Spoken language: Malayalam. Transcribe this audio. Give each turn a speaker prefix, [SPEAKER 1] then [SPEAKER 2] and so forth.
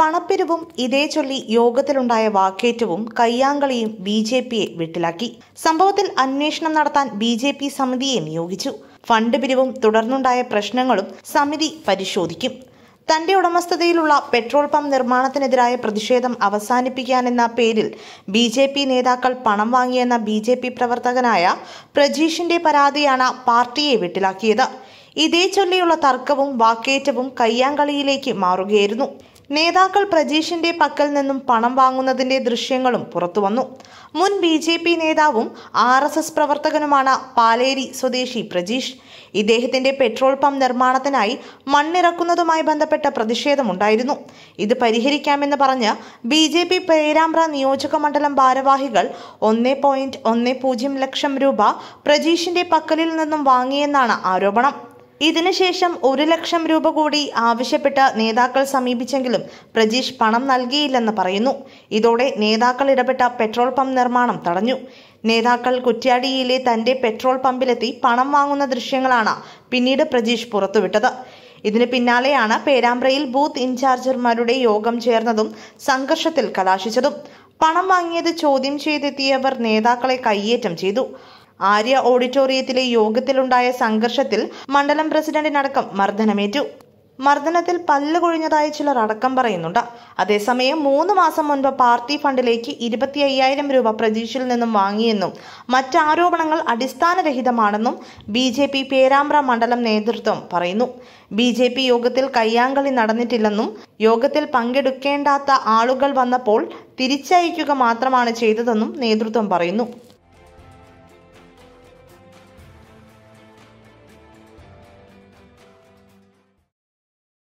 [SPEAKER 1] പണപ്പെരുവും ഇതേ ചൊല്ലി യോഗത്തിലുണ്ടായ വാക്കേറ്റവും കയ്യാങ്കളിയും ബി ജെ പിയെ വെട്ടിലാക്കി സംഭവത്തിൽ അന്വേഷണം നടത്താൻ ബി ജെ പി സമിതിയെ നിയോഗിച്ചു ഫണ്ട് പിരിവും തുടർന്നുണ്ടായ പ്രശ്നങ്ങളും സമിതി പരിശോധിക്കും തന്റെ ഉടമസ്ഥതയിലുള്ള പെട്രോൾ പമ്പ് നിർമ്മാണത്തിനെതിരായ പ്രതിഷേധം അവസാനിപ്പിക്കാനെന്ന പേരിൽ ബി ജെ പി നേതാക്കൾ പണം വാങ്ങിയെന്ന ബി ജെ പി പ്രവർത്തകനായ പ്രജീഷിന്റെ പരാതിയാണ് പാർട്ടിയെ വിട്ടിലാക്കിയത് ഇതേ ചൊല്ലിയുള്ള തർക്കവും വാക്കേറ്റവും കയ്യാങ്കളിയിലേക്ക് മാറുകയായിരുന്നു നേതാക്കൾ പ്രജീഷിന്റെ പക്കൽ നിന്നും പണം വാങ്ങുന്നതിന്റെ ദൃശ്യങ്ങളും പുറത്തുവന്നു മുൻ ബി ജെ പി നേതാവും ആർ എസ് എസ് പ്രവർത്തകനുമാണ് പാലേരി സ്വദേശി പ്രജീഷ് ഇദ്ദേഹത്തിന്റെ പെട്രോൾ പമ്പ് നിർമ്മാണത്തിനായി മണ്ണിറക്കുന്നതുമായി ബന്ധപ്പെട്ട പ്രതിഷേധമുണ്ടായിരുന്നു ഇത് പരിഹരിക്കാമെന്ന് പറഞ്ഞ് ബി ജെ പി പേരാമ്പ്ര നിയോജക മണ്ഡലം ഭാരവാഹികൾ ഒന്നേ പോയിന്റ് ഒന്നേ പൂജ്യം ലക്ഷം രൂപ പ്രജീഷിന്റെ പക്കലിൽ നിന്നും വാങ്ങിയെന്നാണ് ആരോപണം ഇതിനുശേഷം ഒരു ലക്ഷം രൂപ കൂടി ആവശ്യപ്പെട്ട് നേതാക്കൾ സമീപിച്ചെങ്കിലും പ്രജീഷ് പണം നൽകിയില്ലെന്ന് പറയുന്നു ഇതോടെ നേതാക്കൾ ഇടപെട്ട പെട്രോൾ പമ്പ് നിർമ്മാണം തടഞ്ഞു നേതാക്കൾ കുറ്റ്യാടിയിലെ തന്റെ പെട്രോൾ പമ്പിലെത്തി പണം വാങ്ങുന്ന ദൃശ്യങ്ങളാണ് പിന്നീട് പ്രജീഷ് പുറത്തുവിട്ടത് ഇതിന് പിന്നാലെയാണ് പേരാമ്പ്രയിൽ ബൂത്ത് ഇൻചാർജർമാരുടെ യോഗം ചേർന്നതും സംഘർഷത്തിൽ കലാശിച്ചതും പണം വാങ്ങിയത് ചോദ്യം ചെയ്തെത്തിയവർ നേതാക്കളെ കയ്യേറ്റം ചെയ്തു ആര്യ ഓഡിറ്റോറിയത്തിലെ യോഗത്തിലുണ്ടായ സംഘർഷത്തിൽ മണ്ഡലം പ്രസിഡന്റിനടക്കം മർദ്ദനമേറ്റു മർദ്ദനത്തിൽ പല്ലുകൊഴിഞ്ഞതായി ചിലർ അടക്കം പറയുന്നുണ്ട് അതേസമയം മൂന്ന് മാസം മുൻപ് പാർട്ടി ഫണ്ടിലേക്ക് ഇരുപത്തി അയ്യായിരം രൂപ പ്രതീക്ഷയിൽ നിന്നും വാങ്ങിയെന്നും മറ്റാരോപണങ്ങൾ അടിസ്ഥാനരഹിതമാണെന്നും ബി ജെ പി പേരാമ്പ്ര മണ്ഡലം നേതൃത്വം പറയുന്നു ബി ജെ പി യോഗത്തിൽ കയ്യാങ്കളി നടന്നിട്ടില്ലെന്നും യോഗത്തിൽ പങ്കെടുക്കേണ്ടാത്ത ആളുകൾ വന്നപ്പോൾ തിരിച്ചയക്കുക മാത്രമാണ് ചെയ്തതെന്നും നേതൃത്വം പറയുന്നു